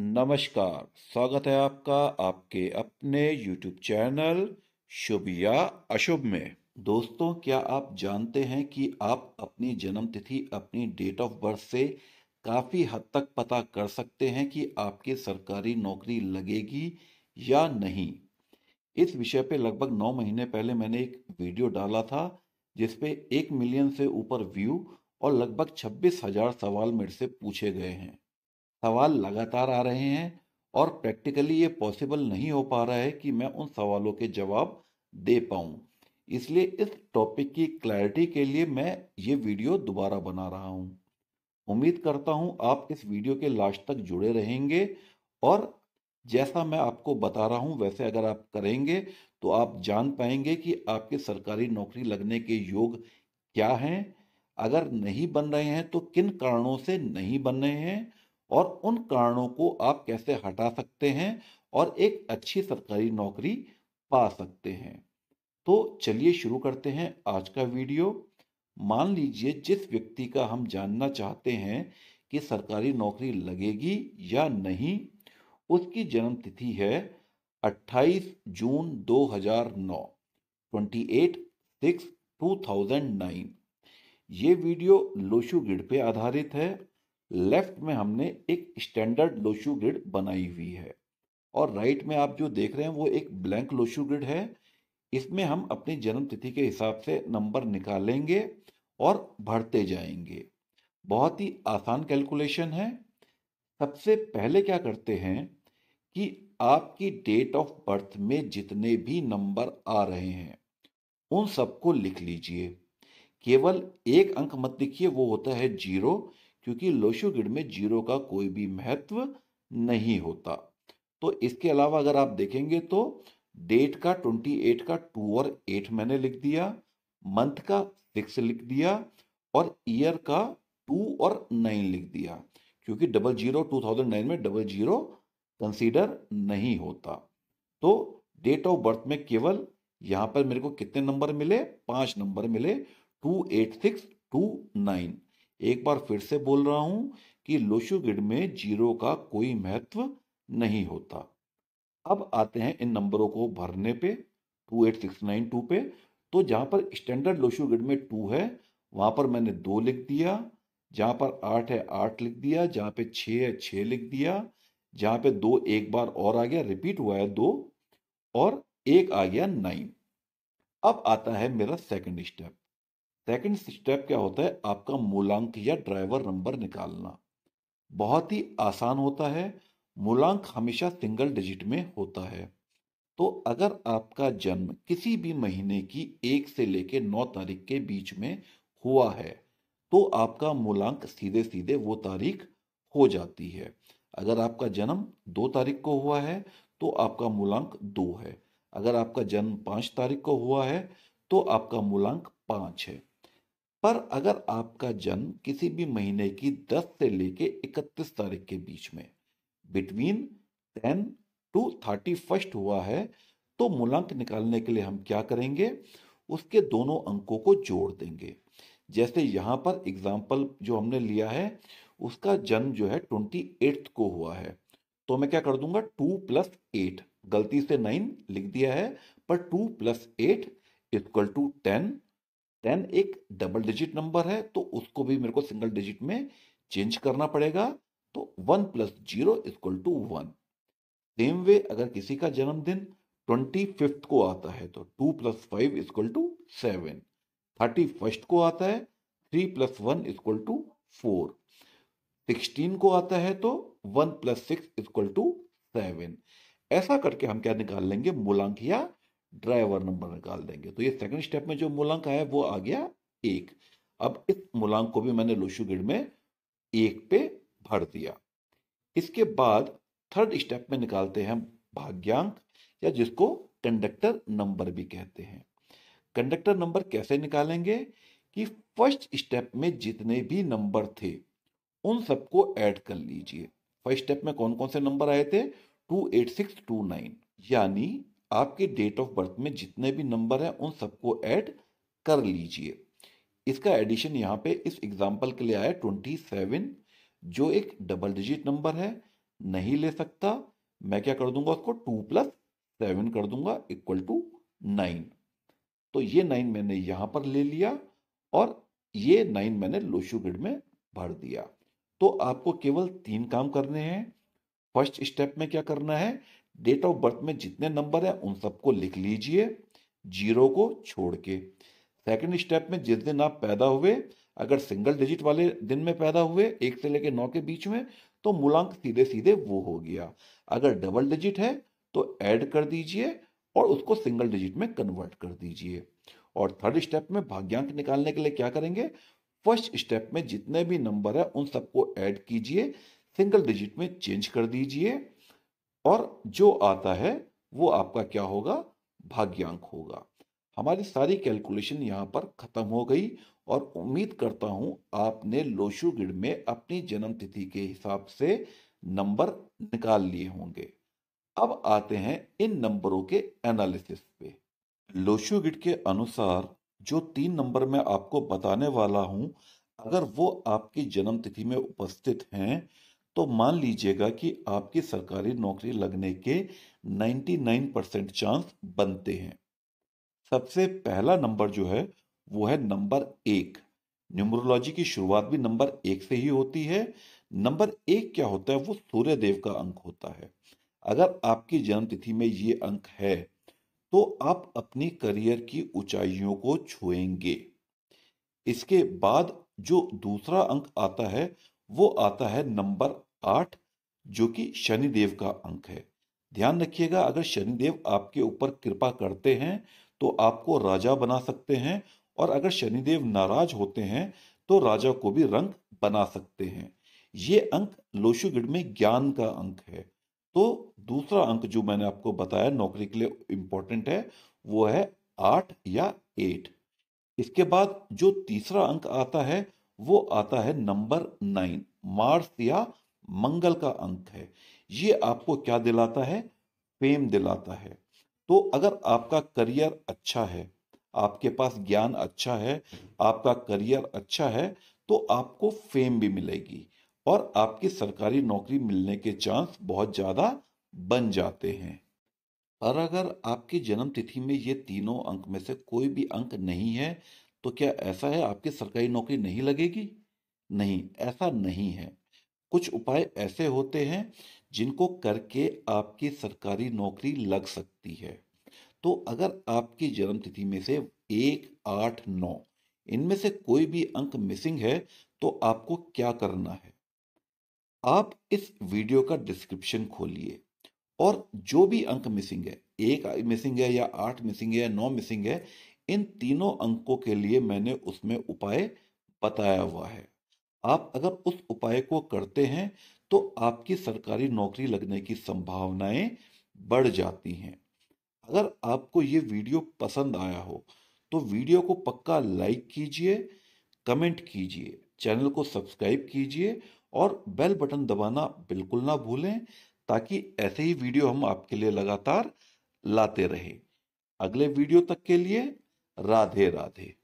नमस्कार स्वागत है आपका आपके अपने YouTube चैनल शुभ या अशुभ में दोस्तों क्या आप जानते हैं कि आप अपनी जन्म तिथि अपनी डेट ऑफ बर्थ से काफ़ी हद तक पता कर सकते हैं कि आपकी सरकारी नौकरी लगेगी या नहीं इस विषय पे लगभग नौ महीने पहले मैंने एक वीडियो डाला था जिसपे एक मिलियन से ऊपर व्यू और लगभग छब्बीस हजार सवाल मेरे से पूछे गए हैं सवाल लगातार आ रहे हैं और प्रैक्टिकली ये पॉसिबल नहीं हो पा रहा है कि मैं उन सवालों के जवाब दे पाऊँ इसलिए इस टॉपिक की क्लैरिटी के लिए मैं ये वीडियो दोबारा बना रहा हूँ उम्मीद करता हूँ आप इस वीडियो के लास्ट तक जुड़े रहेंगे और जैसा मैं आपको बता रहा हूँ वैसे अगर आप करेंगे तो आप जान पाएंगे कि आपके सरकारी नौकरी लगने के योग क्या हैं अगर नहीं बन रहे हैं तो किन कारणों से नहीं बन रहे हैं और उन कारणों को आप कैसे हटा सकते हैं और एक अच्छी सरकारी नौकरी पा सकते हैं तो चलिए शुरू करते हैं आज का वीडियो मान लीजिए जिस व्यक्ति का हम जानना चाहते हैं कि सरकारी नौकरी लगेगी या नहीं उसकी जन्म तिथि है 28 जून 2009 एट सिक्स नाइन ये वीडियो लोशु गिड पे आधारित है लेफ्ट में हमने एक स्टैंडर्ड लोशु ग्रिड बनाई हुई है और राइट में आप जो देख रहे हैं वो एक ब्लैंक लोशू ग्रिड है इसमें हम अपनी जन्म तिथि के हिसाब से नंबर निकालेंगे और भरते जाएंगे बहुत ही आसान कैलकुलेशन है सबसे पहले क्या करते हैं कि आपकी डेट ऑफ बर्थ में जितने भी नंबर आ रहे हैं उन सबको लिख लीजिए केवल एक अंक मत लिखिए वो होता है जीरो क्योंकि लोशो ग्रिड में जीरो का कोई भी महत्व नहीं होता तो इसके अलावा अगर आप देखेंगे तो डेट का ट्वेंटी एट का टू और एट मैंने लिख दिया मंथ का सिक्स लिख दिया और ईयर का टू और नाइन लिख दिया क्योंकि double zero two thousand nine में डबल जीरो कंसीडर नहीं होता तो डेट ऑफ बर्थ में केवल यहाँ पर मेरे को कितने नंबर मिले पांच नंबर मिले two eight six two nine एक बार फिर से बोल रहा हूं कि लोशुगिड में जीरो का कोई महत्व नहीं होता अब आते हैं इन नंबरों को भरने पे 28692 पे तो जहां पर स्टैंडर्ड लोशुगिड में टू है वहां पर मैंने दो लिख दिया जहां पर आठ है आठ लिख दिया जहां पे छ है छ लिख दिया जहां पे दो एक बार और आ गया रिपीट हुआ है दो और एक आ गया नाइन अब आता है मेरा सेकंड स्टेप सेकंड स्टेप क्या होता है आपका मूलांक या ड्राइवर नंबर निकालना बहुत ही आसान होता है मूलांक हमेशा सिंगल डिजिट में होता है तो अगर आपका जन्म किसी भी महीने की एक से लेकर नौ तारीख के बीच में हुआ है तो आपका मूलांक सीधे सीधे वो तारीख हो जाती है अगर आपका जन्म दो तारीख को हुआ है तो आपका मूलांक दो है अगर आपका जन्म पाँच तारीख को हुआ है तो आपका मूलांक पाँच है पर अगर आपका जन्म किसी भी महीने की 10 से लेके 31 तारीख के बीच में बिटवीन 10 टू थर्टी फर्स्ट हुआ है तो मूलांक निकालने के लिए हम क्या करेंगे उसके दोनों अंकों को जोड़ देंगे जैसे यहाँ पर एग्जाम्पल जो हमने लिया है उसका जन्म जो है ट्वेंटी एट्थ को हुआ है तो मैं क्या कर दूंगा टू प्लस एट गलती से नाइन लिख दिया है पर two plus eight equal to ten then एक डबल डिजिट नंबर है तो उसको भी मेरे को सिंगल डिजिट में चेंज करना पड़ेगा तो one plus zero equal to one same way अगर किसी का जन्मदिन ट्वेंटी फिफ्थ को आता है तो two plus five equal to seven thirty first को आता है three plus one equal to four sixteen को आता है तो one plus six equal to seven ऐसा करके हम क्या निकाल लेंगे मूलांक या ड्राइवर नंबर निकाल देंगे तो ये सेकंड स्टेप में जो मूलांक आया वो आ गया एक अब इस मूलांक को भी मैंने लोशु ग्रिड में एक पे भर दिया इसके बाद थर्ड स्टेप में निकालते हैं भाग्यांक या जिसको कंडक्टर नंबर भी कहते हैं कंडक्टर नंबर कैसे निकालेंगे कि फर्स्ट स्टेप में जितने भी नंबर थे उन सबको ऐड कर लीजिए फर्स्ट स्टेप में कौन कौन से नंबर आए थे two eight six two nine यानी आपके डेट ऑफ बर्थ में जितने भी नंबर हैं उन सबको ऐड कर लीजिए इसका एडिशन यहाँ पे इस एग्जाम्पल के लिए आया ट्वेंटी सेवन जो एक डबल डिजिट नंबर है नहीं ले सकता मैं क्या कर दूंगा उसको टू प्लस सेवन कर दूंगा इक्वल टू नाइन तो ये नाइन मैंने यहाँ पर ले लिया और ये नाइन मैंने लोशू ग्रिड में भर दिया तो आपको केवल तीन काम करने हैं फर्स्ट स्टेप में क्या करना है डेट ऑफ बर्थ में जितने नंबर हैं उन सबको लिख लीजिए जीरो को छोड़ के सेकेंड स्टेप में जिस दिन आप पैदा हुए अगर सिंगल डिजिट वाले दिन में पैदा हुए एक से लेकर नौ के बीच में तो मूलांक सीधे सीधे वो हो गया अगर डबल डिजिट है तो ऐड कर दीजिए और उसको सिंगल डिजिट में कन्वर्ट कर दीजिए और थर्ड स्टेप में भाग्यांक निकालने के लिए क्या करेंगे फर्स्ट स्टेप में जितने भी नंबर है उन सबको ऐड कीजिए सिंगल डिजिट में चेंज कर दीजिए और जो आता है वो आपका क्या होगा भाग्यांक होगा हमारी सारी कैलकुलेशन यहाँ पर ख़त्म हो गई और उम्मीद करता हूँ आपने लोशुगिड़ में अपनी जन्म तिथि के हिसाब से नंबर निकाल लिए होंगे अब आते हैं इन नंबरों के एनालिसिस पे लोशुगिड़ के अनुसार जो तीन नंबर मैं आपको बताने वाला हूँ अगर वो आपकी जन्म तिथि में उपस्थित हैं तो मान लीजिएगा कि आपकी सरकारी नौकरी लगने के 99 परसेंट चांस बनते हैं सबसे पहला नंबर जो है वो है नंबर एक न्यूमरोलॉजी की शुरुआत भी नंबर एक से ही होती है नंबर एक क्या होता है वो सूर्य देव का अंक होता है अगर आपकी जन्मतिथि में ये अंक है तो आप अपनी करियर की ऊंचाइयों को छुएंगे इसके बाद जो दूसरा अंक आता है वो आता है नंबर आठ जो कि शनि देव का अंक है ध्यान रखिएगा अगर शनि देव आपके ऊपर कृपा करते हैं तो आपको राजा बना सकते हैं और अगर शनि देव नाराज होते हैं तो राजा को भी रंग बना सकते हैं ये अंक लोशुगिड में ज्ञान का अंक है तो दूसरा अंक जो मैंने आपको बताया नौकरी के लिए इंपॉर्टेंट है वो है आठ या एट इसके बाद जो तीसरा अंक आता है वो आता है नंबर नाइन मार्स या मंगल का अंक है ये आपको क्या दिलाता है फेम दिलाता है तो अगर आपका करियर अच्छा है आपके पास ज्ञान अच्छा है आपका करियर अच्छा है तो आपको फेम भी मिलेगी और आपकी सरकारी नौकरी मिलने के चांस बहुत ज़्यादा बन जाते हैं और अगर आपकी जन्म तिथि में ये तीनों अंक में से कोई भी अंक नहीं है तो क्या ऐसा है आपकी सरकारी नौकरी नहीं लगेगी नहीं ऐसा नहीं है कुछ उपाय ऐसे होते हैं जिनको करके आपकी सरकारी नौकरी लग सकती है तो अगर आपकी जन्म तिथि में से एक आठ नौ इनमें से कोई भी अंक मिसिंग है तो आपको क्या करना है आप इस वीडियो का डिस्क्रिप्शन खोलिए और जो भी अंक मिसिंग है एक मिसिंग है या आठ मिसिंग है या नौ मिसिंग है इन तीनों अंकों के लिए मैंने उसमें उपाय बताया हुआ है आप अगर उस उपाय को करते हैं तो आपकी सरकारी नौकरी लगने की संभावनाएं बढ़ जाती हैं अगर आपको ये वीडियो पसंद आया हो तो वीडियो को पक्का लाइक कीजिए कमेंट कीजिए चैनल को सब्सक्राइब कीजिए और बेल बटन दबाना बिल्कुल ना भूलें ताकि ऐसे ही वीडियो हम आपके लिए लगातार लाते रहें अगले वीडियो तक के लिए राधे राधे